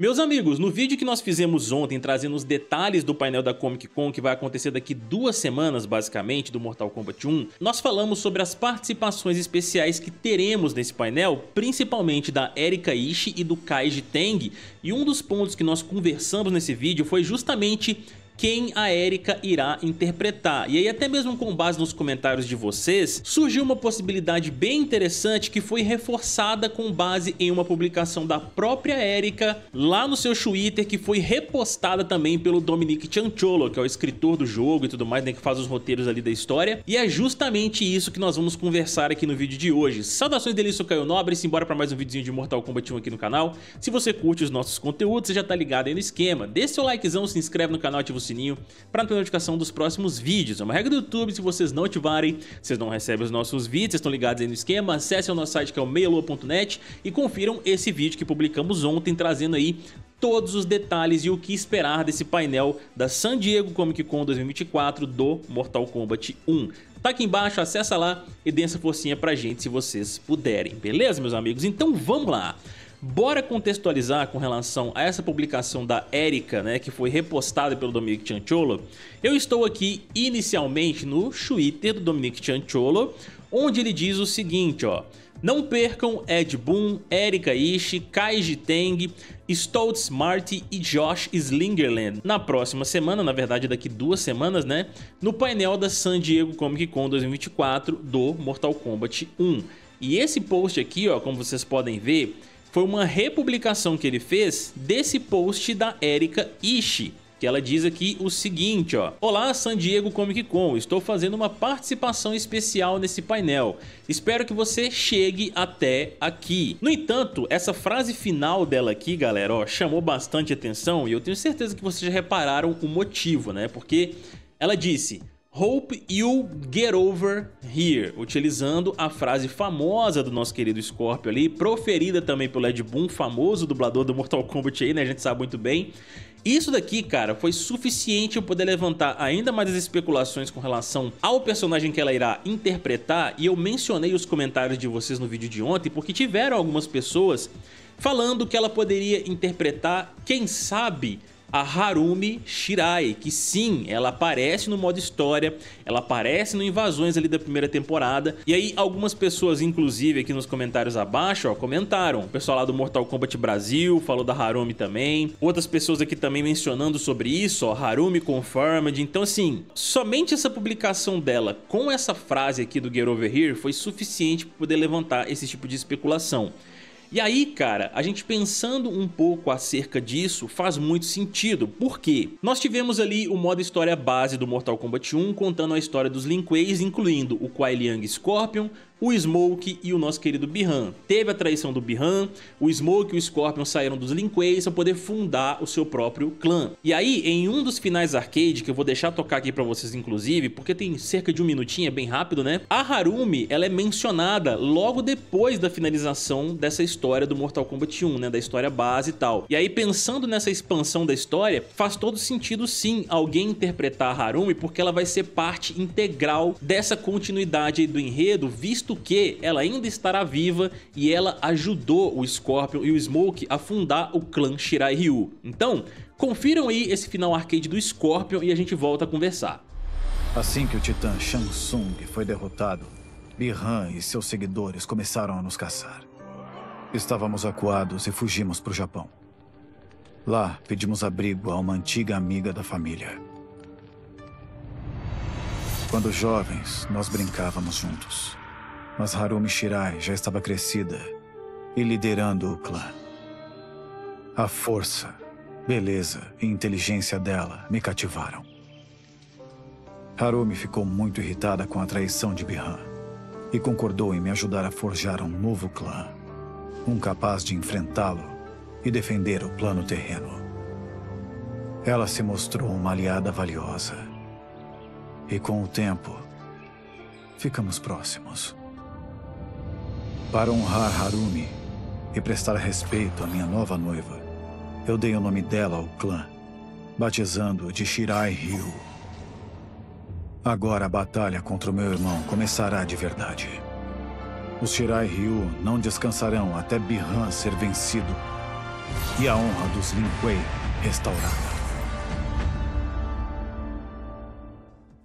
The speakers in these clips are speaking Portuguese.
Meus amigos, no vídeo que nós fizemos ontem trazendo os detalhes do painel da Comic Con que vai acontecer daqui duas semanas basicamente do Mortal Kombat 1, nós falamos sobre as participações especiais que teremos nesse painel, principalmente da Erika Ishii e do Kaiji Teng, e um dos pontos que nós conversamos nesse vídeo foi justamente quem a Erika irá interpretar. E aí até mesmo com base nos comentários de vocês, surgiu uma possibilidade bem interessante que foi reforçada com base em uma publicação da própria Erika lá no seu Twitter que foi repostada também pelo Dominic Cianciolo, que é o escritor do jogo e tudo mais, né, que faz os roteiros ali da história. E é justamente isso que nós vamos conversar aqui no vídeo de hoje. Saudações dele, sou Caio Nobre, simbora para mais um videozinho de Mortal Kombat 1 aqui no canal. Se você curte os nossos conteúdos, você já tá ligado aí no esquema. o seu likezão, se inscreve no canal, ativa sininho para não ter notificação dos próximos vídeos. É uma regra do YouTube, se vocês não ativarem, vocês não recebem os nossos vídeos, vocês estão ligados aí no esquema. Acessem o nosso site que é o meialua.net e confiram esse vídeo que publicamos ontem trazendo aí todos os detalhes e o que esperar desse painel da San Diego Comic Con 2024 do Mortal Kombat 1. Tá aqui embaixo, acessa lá e dê essa forcinha pra gente se vocês puderem, beleza, meus amigos? Então vamos lá! Bora contextualizar com relação a essa publicação da Erika, né, que foi repostada pelo Dominic Chancholo. Eu estou aqui inicialmente no Twitter do Dominic Chancholo, onde ele diz o seguinte, ó: não percam Ed Boon, Erika Ishi, Kaiji Teng, Stoltz Marty e Josh Slingerland na próxima semana, na verdade daqui duas semanas, né? No painel da San Diego Comic Con 2024 do Mortal Kombat 1. E esse post aqui, ó, como vocês podem ver, foi uma republicação que ele fez desse post da Erika Ishii, que ela diz aqui o seguinte, ó. Olá, San Diego Comic Con. Estou fazendo uma participação especial nesse painel. Espero que você chegue até aqui. No entanto, essa frase final dela aqui, galera, ó, chamou bastante atenção e eu tenho certeza que vocês já repararam o motivo, né? Porque ela disse: Hope you Get Over Here, utilizando a frase famosa do nosso querido Scorpio ali, proferida também pelo Ed Boon, famoso dublador do Mortal Kombat aí, né? A gente sabe muito bem. Isso daqui, cara, foi suficiente eu poder levantar ainda mais as especulações com relação ao personagem que ela irá interpretar e eu mencionei os comentários de vocês no vídeo de ontem porque tiveram algumas pessoas falando que ela poderia interpretar, quem sabe, a Harumi Shirai, que sim, ela aparece no modo história, ela aparece no Invasões ali da primeira temporada. E aí algumas pessoas, inclusive aqui nos comentários abaixo, ó, comentaram. O pessoal lá do Mortal Kombat Brasil falou da Harumi também. Outras pessoas aqui também mencionando sobre isso, ó, Harumi Confirmed. Então assim, somente essa publicação dela com essa frase aqui do Get Over Here foi suficiente para poder levantar esse tipo de especulação. E aí, cara, a gente pensando um pouco acerca disso faz muito sentido. Por quê? Nós tivemos ali o modo história base do Mortal Kombat 1 contando a história dos Lin Kueis, incluindo o Kuai Liang Scorpion, o Smoke e o nosso querido Birhan. Teve a traição do Birhan, o Smoke e o Scorpion saíram dos Lin Kuei para poder fundar o seu próprio clã. E aí, em um dos finais arcade, que eu vou deixar tocar aqui para vocês inclusive, porque tem cerca de um minutinho, é bem rápido, né? A Harumi, ela é mencionada logo depois da finalização dessa história do Mortal Kombat 1, né? Da história base e tal. E aí, pensando nessa expansão da história, faz todo sentido sim alguém interpretar a Harumi, porque ela vai ser parte integral dessa continuidade do enredo, visto visto que ela ainda estará viva e ela ajudou o Scorpion e o Smoke a fundar o clã Shirai Ryu. Então, confiram aí esse final arcade do Scorpion e a gente volta a conversar. Assim que o titã Shamsung foi derrotado, Bi-Han e seus seguidores começaram a nos caçar. Estávamos acuados e fugimos para o Japão. Lá, pedimos abrigo a uma antiga amiga da família. Quando jovens, nós brincávamos juntos mas Harumi Shirai já estava crescida e liderando o clã. A força, beleza e inteligência dela me cativaram. Harumi ficou muito irritada com a traição de Bihan e concordou em me ajudar a forjar um novo clã, um capaz de enfrentá-lo e defender o plano terreno. Ela se mostrou uma aliada valiosa. E com o tempo, ficamos próximos. Para honrar Harumi e prestar respeito à minha nova noiva, eu dei o nome dela ao clã, batizando-o de Shirai Ryu. Agora a batalha contra o meu irmão começará de verdade. Os Shirai Ryu não descansarão até Bihan ser vencido e a honra dos Lin Kuei restaurada.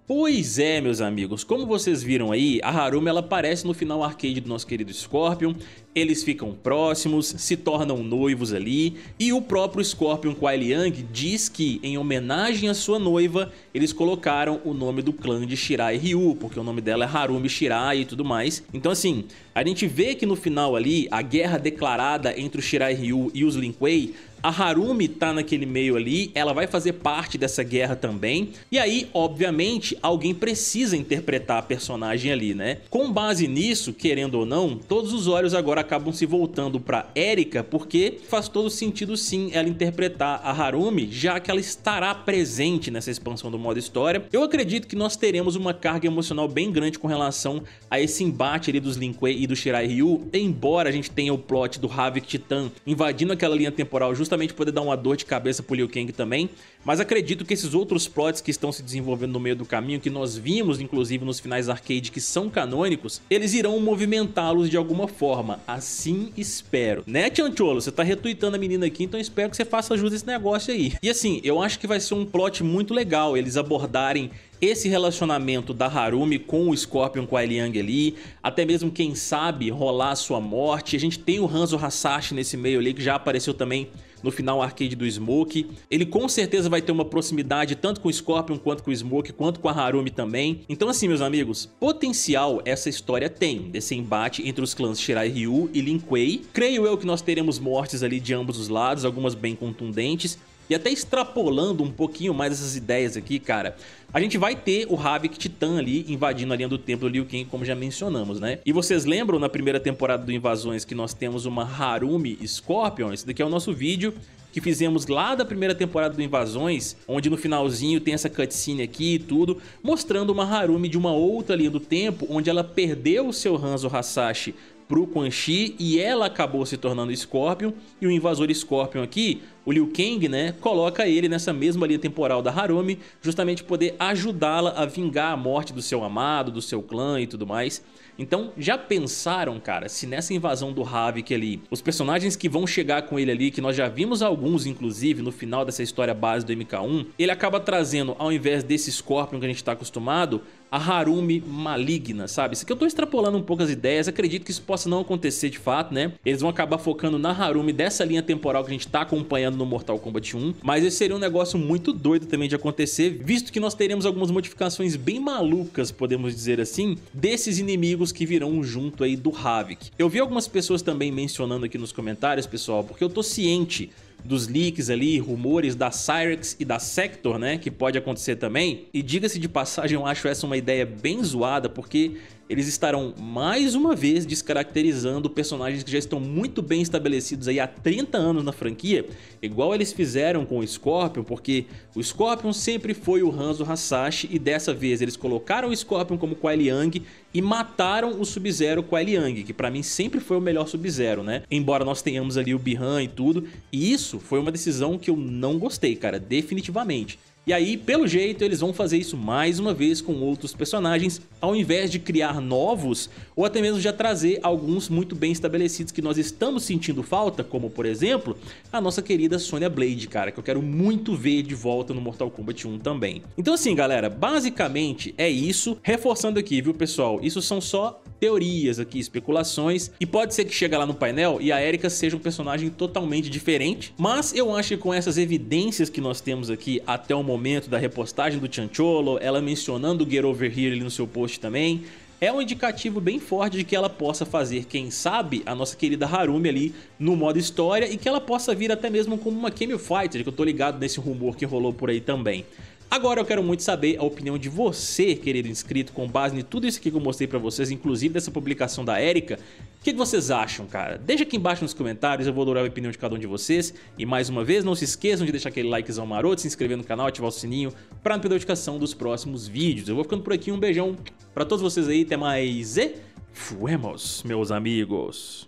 Pois é, meus amigos, como vocês viram aí, a Harumi ela aparece no final arcade do nosso querido Scorpion, eles ficam próximos, se tornam noivos ali, e o próprio Scorpion Kwai Liang diz que, em homenagem à sua noiva, eles colocaram o nome do clã de Shirai Ryu, porque o nome dela é Harumi Shirai e tudo mais. Então assim, a gente vê que no final ali, a guerra declarada entre o Shirai Ryu e os Lin Kuei a Harumi tá naquele meio ali, ela vai fazer parte dessa guerra também. E aí, obviamente, alguém precisa interpretar a personagem ali, né? Com base nisso, querendo ou não, todos os olhos agora acabam se voltando para Erika porque faz todo sentido sim ela interpretar a Harumi, já que ela estará presente nessa expansão do modo história. Eu acredito que nós teremos uma carga emocional bem grande com relação a esse embate ali dos Linkuei e do Shirai Ryu, embora a gente tenha o plot do Havik Titan invadindo aquela linha temporal justamente poder dar uma dor de cabeça pro Liu Kang também, mas acredito que esses outros plots que estão se desenvolvendo no meio do caminho, que nós vimos inclusive nos finais arcade que são canônicos, eles irão movimentá-los de alguma forma, Assim espero. Né, Tiancholo? Você tá retweetando a menina aqui, então espero que você faça ajuda esse negócio aí. E assim, eu acho que vai ser um plot muito legal eles abordarem esse relacionamento da Harumi com o Scorpion, com a Eliang ali, até mesmo, quem sabe, rolar a sua morte. A gente tem o Hanzo Hasashi nesse meio ali, que já apareceu também no final arcade do Smoke. Ele com certeza vai ter uma proximidade tanto com o Scorpion, quanto com o Smoke, quanto com a Harumi também. Então assim, meus amigos, potencial essa história tem, desse embate entre os clãs Shirai Ryu e Lin Kuei. Creio eu que nós teremos mortes ali de ambos os lados, algumas bem contundentes, e até extrapolando um pouquinho mais essas ideias aqui, cara, a gente vai ter o Havik Titã ali invadindo a linha do templo do Liu Kang, como já mencionamos, né? E vocês lembram na primeira temporada do Invasões que nós temos uma Harumi Scorpion? Esse daqui é o nosso vídeo que fizemos lá da primeira temporada do Invasões, onde no finalzinho tem essa cutscene aqui e tudo, mostrando uma Harumi de uma outra linha do tempo, onde ela perdeu o seu Hanzo Hasashi pro Quan Chi e ela acabou se tornando Scorpion e o invasor Scorpion aqui o Liu Kang, né, coloca ele nessa mesma linha temporal da Harumi, justamente poder ajudá-la a vingar a morte do seu amado, do seu clã e tudo mais. Então, já pensaram, cara, se nessa invasão do Havik ali, os personagens que vão chegar com ele ali, que nós já vimos alguns, inclusive, no final dessa história base do MK1, ele acaba trazendo, ao invés desse Scorpion que a gente tá acostumado, a Harumi maligna, sabe? Isso aqui eu tô extrapolando um pouco as ideias, acredito que isso possa não acontecer de fato, né? Eles vão acabar focando na Harumi dessa linha temporal que a gente tá acompanhando no Mortal Kombat 1. Mas esse seria um negócio muito doido também de acontecer, visto que nós teremos algumas modificações bem malucas, podemos dizer assim, desses inimigos que virão junto aí do Havik. Eu vi algumas pessoas também mencionando aqui nos comentários, pessoal, porque eu tô ciente dos leaks ali, rumores da Cyrex e da Sector, né, que pode acontecer também. E diga-se de passagem, eu acho essa uma ideia bem zoada, porque eles estarão mais uma vez descaracterizando personagens que já estão muito bem estabelecidos aí há 30 anos na franquia, igual eles fizeram com o Scorpion, porque o Scorpion sempre foi o Hanzo Hasashi e dessa vez eles colocaram o Scorpion como Kuai Liang e mataram o Sub-Zero Kuai Liang, que pra mim sempre foi o melhor Sub-Zero, né? Embora nós tenhamos ali o Bihan e tudo, e isso foi uma decisão que eu não gostei, cara, definitivamente. E aí, pelo jeito, eles vão fazer isso mais uma vez com outros personagens, ao invés de criar novos ou até mesmo já trazer alguns muito bem estabelecidos que nós estamos sentindo falta, como por exemplo, a nossa querida Sonya Blade, cara, que eu quero muito ver de volta no Mortal Kombat 1 também. Então assim, galera, basicamente é isso. Reforçando aqui, viu, pessoal? Isso são só teorias aqui, especulações. E pode ser que chegue lá no painel e a Erika seja um personagem totalmente diferente. Mas eu acho que com essas evidências que nós temos aqui até o momento da repostagem do Chancholo, ela mencionando o Get Over Here ali no seu post também, é um indicativo bem forte de que ela possa fazer, quem sabe, a nossa querida Harumi ali no modo história e que ela possa vir até mesmo como uma Camel Fighter, que eu tô ligado nesse rumor que rolou por aí também. Agora eu quero muito saber a opinião de você, querido inscrito, com base em tudo isso aqui que eu mostrei pra vocês, inclusive dessa publicação da Erika. O que, vocês acham, cara? Deixa aqui embaixo nos comentários, eu vou adorar a opinião de cada um de vocês. E mais uma vez, não se esqueçam de deixar aquele likezão maroto, se inscrever no canal, ativar o sininho pra não perder a notificação dos próximos vídeos. Eu vou ficando por aqui, um beijão pra todos vocês aí, até mais e fuemos, meus amigos!